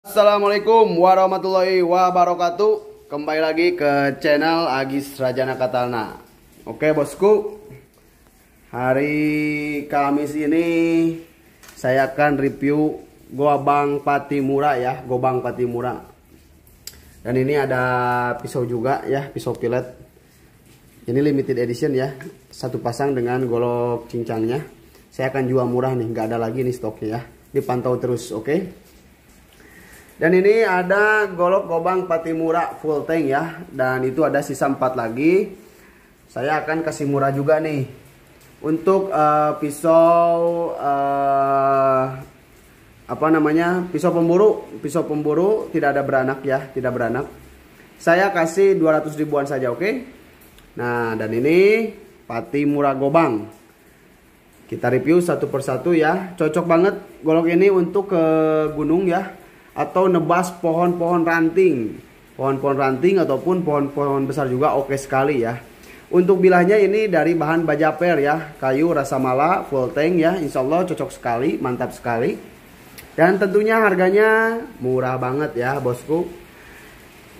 Assalamualaikum warahmatullahi wabarakatuh Kembali lagi ke channel Agis Rajana Katana Oke bosku Hari Kamis ini Saya akan review Gobang Patimura ya Gobang Patimura Dan ini ada pisau juga ya Pisau pilot Ini limited edition ya Satu pasang dengan golok cincangnya Saya akan jual murah nih Gak ada lagi nih stoknya ya Dipantau terus oke okay? Dan ini ada golok gobang patimura full tank ya. Dan itu ada sisa 4 lagi. Saya akan kasih murah juga nih. Untuk uh, pisau uh, apa namanya? Pisau pemburu, pisau pemburu tidak ada beranak ya, tidak beranak. Saya kasih 200 ribuan saja, oke? Okay? Nah, dan ini pati murah gobang kita review satu persatu ya cocok banget golok ini untuk ke gunung ya atau nebas pohon-pohon ranting. Pohon-pohon ranting ataupun pohon-pohon besar juga oke sekali ya. Untuk bilahnya ini dari bahan baja per ya, kayu rasa mala full tank ya, insya Allah cocok sekali, mantap sekali. Dan tentunya harganya murah banget ya bosku.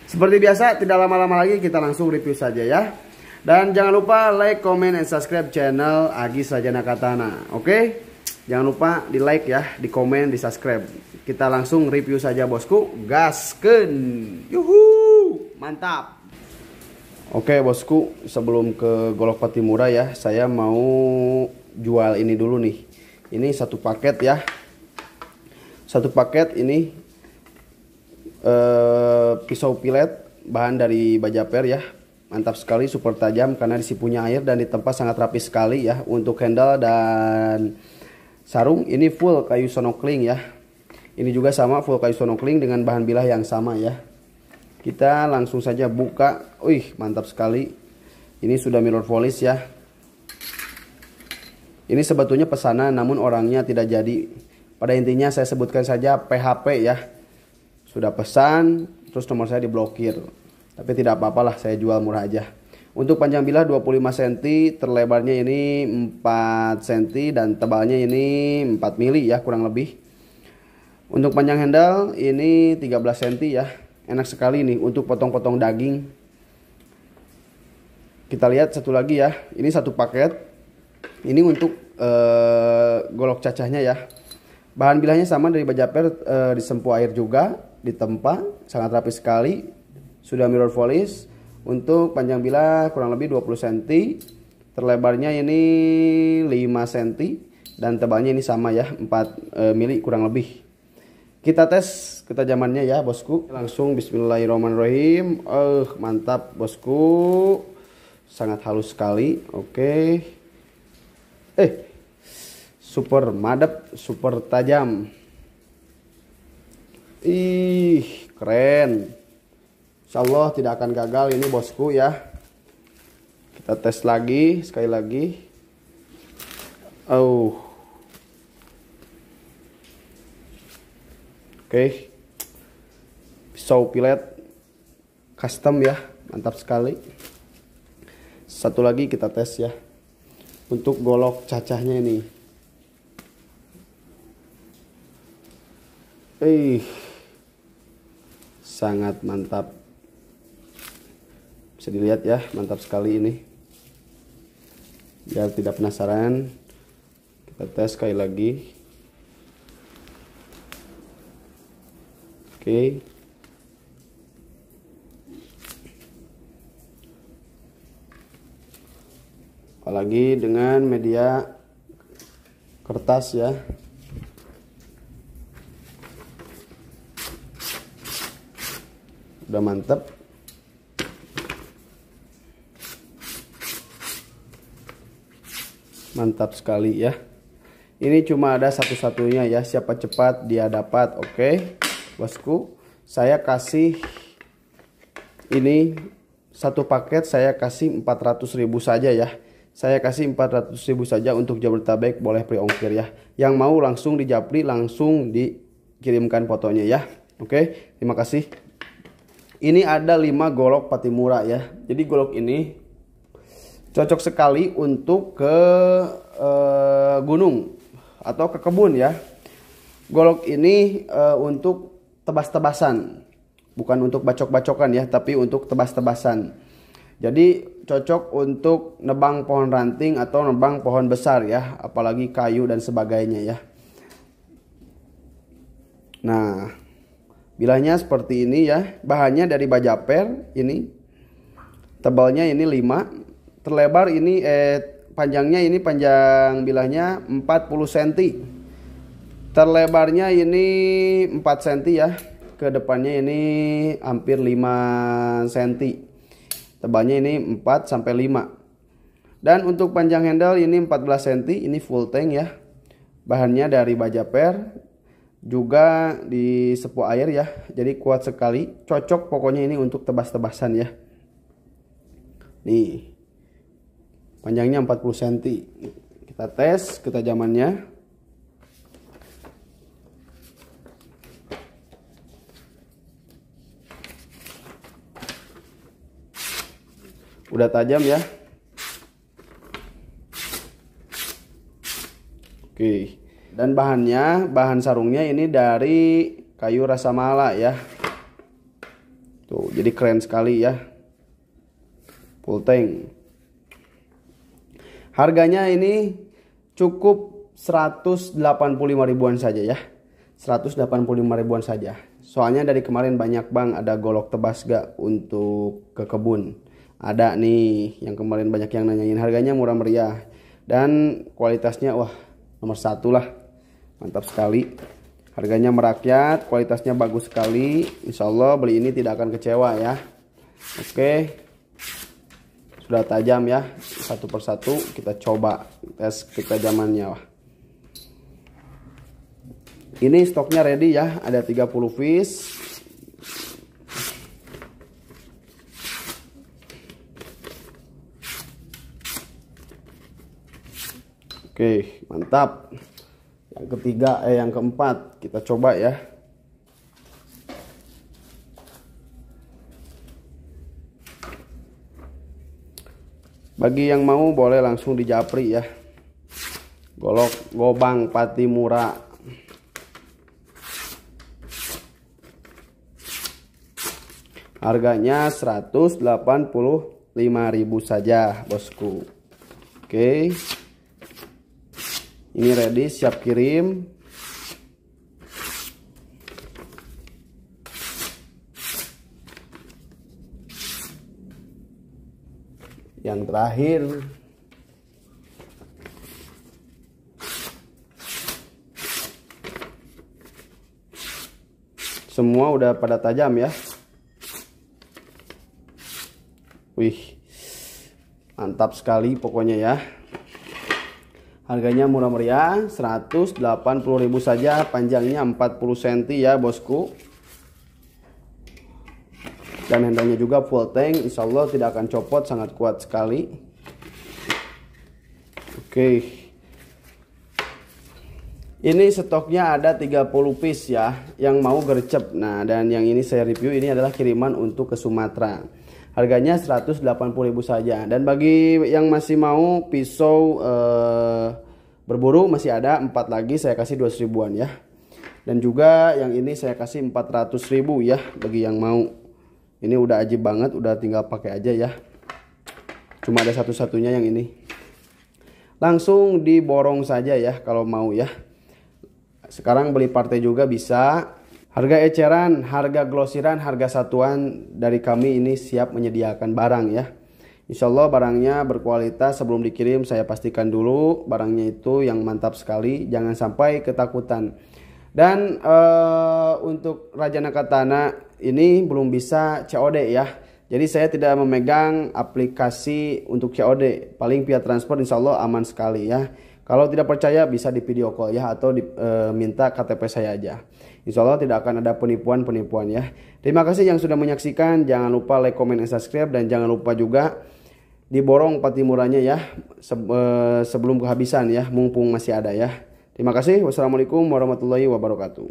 Seperti biasa tidak lama-lama lagi kita langsung review saja ya. Dan jangan lupa like, comment, and subscribe channel Agi Sajana Katana. Oke? Jangan lupa di like ya, di comment, di subscribe kita langsung review saja bosku gasken yuhu mantap oke bosku sebelum ke golok pati murah ya saya mau jual ini dulu nih ini satu paket ya satu paket ini eh, pisau pilet bahan dari baja per ya mantap sekali super tajam karena disipunya air dan di tempat sangat rapi sekali ya untuk handle dan sarung ini full kayu sonokling ya ini juga sama full Sonokling dengan bahan bilah yang sama ya. Kita langsung saja buka. Wih, mantap sekali. Ini sudah mirror polis ya. Ini sebetulnya pesanan namun orangnya tidak jadi. Pada intinya saya sebutkan saja PHP ya. Sudah pesan, terus nomor saya diblokir. Tapi tidak apa-apalah, saya jual murah aja. Untuk panjang bilah 25 cm, terlebarnya ini 4 cm dan tebalnya ini 4 mili ya kurang lebih. Untuk panjang handle ini 13 cm ya. Enak sekali nih untuk potong-potong daging. Kita lihat satu lagi ya. Ini satu paket. Ini untuk uh, golok cacahnya ya. Bahan bilahnya sama dari baja per uh, eh, disempu air juga, ditempa, sangat rapi sekali. Sudah mirror polish. Untuk panjang bilah kurang lebih 20 cm. Terlebarnya ini 5 cm dan tebalnya ini sama ya, 4 uh, eh, mili kurang lebih. Kita tes ketajamannya ya bosku. Langsung bismillahirrahmanirrahim. uh mantap bosku. Sangat halus sekali. Oke. Eh. Super madep, super tajam. Ih, keren. insyaallah tidak akan gagal ini bosku ya. Kita tes lagi, sekali lagi. Oh, okay. pisau pilet custom ya mantap sekali satu lagi kita tes ya untuk golok cacahnya ini eh sangat mantap bisa dilihat ya mantap sekali ini biar tidak penasaran kita tes sekali lagi Oke, apalagi dengan media kertas ya udah mantep mantap sekali ya ini cuma ada satu-satunya ya siapa cepat dia dapat oke okay? bosku saya kasih ini satu paket saya kasih 400.000 saja ya saya kasih 400.000 saja untuk Jabodetabek boleh pre ongkir ya yang mau langsung di Japri langsung dikirimkan fotonya ya oke terima kasih ini ada 5 golok patimura ya jadi golok ini cocok sekali untuk ke e, gunung atau ke kebun ya golok ini e, untuk tebas-tebasan. Bukan untuk bacok-bacokan ya, tapi untuk tebas-tebasan. Jadi cocok untuk nebang pohon ranting atau nebang pohon besar ya, apalagi kayu dan sebagainya ya. Nah, bilahnya seperti ini ya. Bahannya dari baja per ini. Tebalnya ini 5, terlebar ini eh panjangnya ini panjang bilahnya 40 cm terlebarnya ini 4 cm ya ke depannya ini hampir 5 cm tebalnya ini 4 sampai 5 dan untuk panjang handle ini 14 cm ini full tank ya bahannya dari baja per juga di sepuh air ya jadi kuat sekali cocok pokoknya ini untuk tebas-tebasan ya nih panjangnya 40 cm kita tes ketajamannya udah tajam ya oke dan bahannya bahan sarungnya ini dari kayu rasa mala ya tuh jadi keren sekali ya full tank harganya ini cukup 185 ribuan saja ya 185 ribuan saja soalnya dari kemarin banyak bang ada golok tebas gak untuk ke kebun ada nih yang kemarin banyak yang nanyain harganya murah meriah dan kualitasnya wah nomor satu lah mantap sekali harganya merakyat kualitasnya bagus sekali Insya Allah beli ini tidak akan kecewa ya oke sudah tajam ya satu persatu kita coba tes ketajamannya wah ini stoknya ready ya ada 30 piece Oke, mantap. Yang ketiga eh yang keempat, kita coba ya. Bagi yang mau boleh langsung di japri ya. Golok gobang pati murah. Harganya 185.000 saja, Bosku. Oke. Okay ini ready siap kirim yang terakhir semua udah pada tajam ya wih mantap sekali pokoknya ya Harganya murah meriah, 180.000 saja, panjangnya 40 cm ya, Bosku. Dan handlenya juga full tank, insya Allah tidak akan copot, sangat kuat sekali. Oke. Ini stoknya ada 30 piece ya, yang mau gercep. Nah, dan yang ini saya review ini adalah kiriman untuk ke Sumatera. Harganya 180.000 saja. Dan bagi yang masih mau pisau eh, berburu masih ada empat lagi saya kasih 200 ribuan ya. Dan juga yang ini saya kasih 400.000 ribu ya bagi yang mau. Ini udah ajib banget, udah tinggal pakai aja ya. Cuma ada satu-satunya yang ini. Langsung diborong saja ya kalau mau ya. Sekarang beli partai juga bisa Harga eceran, harga glosiran, harga satuan dari kami ini siap menyediakan barang ya. Insya Allah barangnya berkualitas sebelum dikirim saya pastikan dulu barangnya itu yang mantap sekali jangan sampai ketakutan. Dan uh, untuk Raja Nakatana ini belum bisa COD ya. Jadi saya tidak memegang aplikasi untuk COD. Paling via transport, insya Allah aman sekali ya. Kalau tidak percaya bisa di video call ya atau di, e, minta KTP saya aja. Insya Allah tidak akan ada penipuan-penipuan ya. Terima kasih yang sudah menyaksikan. Jangan lupa like, comment, dan subscribe dan jangan lupa juga diborong patimuranya ya se e, sebelum kehabisan ya, mumpung masih ada ya. Terima kasih. Wassalamualaikum warahmatullahi wabarakatuh.